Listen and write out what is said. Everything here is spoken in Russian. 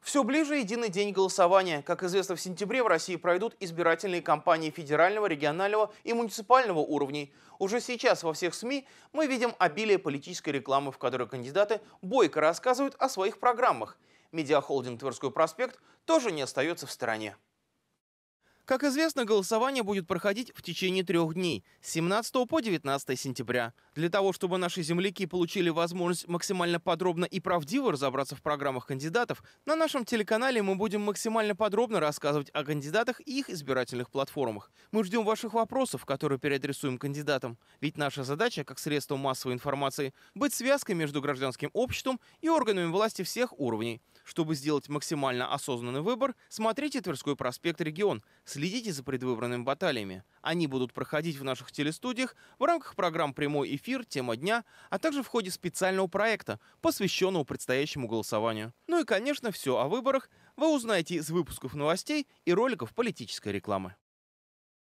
Все ближе единый день голосования. Как известно, в сентябре в России пройдут избирательные кампании федерального, регионального и муниципального уровней. Уже сейчас во всех СМИ мы видим обилие политической рекламы, в которой кандидаты бойко рассказывают о своих программах. Медиахолдинг «Тверской проспект» тоже не остается в стороне. Как известно, голосование будет проходить в течение трех дней – 17 по 19 сентября. Для того, чтобы наши земляки получили возможность максимально подробно и правдиво разобраться в программах кандидатов, на нашем телеканале мы будем максимально подробно рассказывать о кандидатах и их избирательных платформах. Мы ждем ваших вопросов, которые переадресуем кандидатам. Ведь наша задача, как средство массовой информации, быть связкой между гражданским обществом и органами власти всех уровней – чтобы сделать максимально осознанный выбор, смотрите Тверской проспект «Регион», следите за предвыборными баталиями. Они будут проходить в наших телестудиях в рамках программ «Прямой эфир», «Тема дня», а также в ходе специального проекта, посвященного предстоящему голосованию. Ну и, конечно, все о выборах вы узнаете из выпусков новостей и роликов политической рекламы.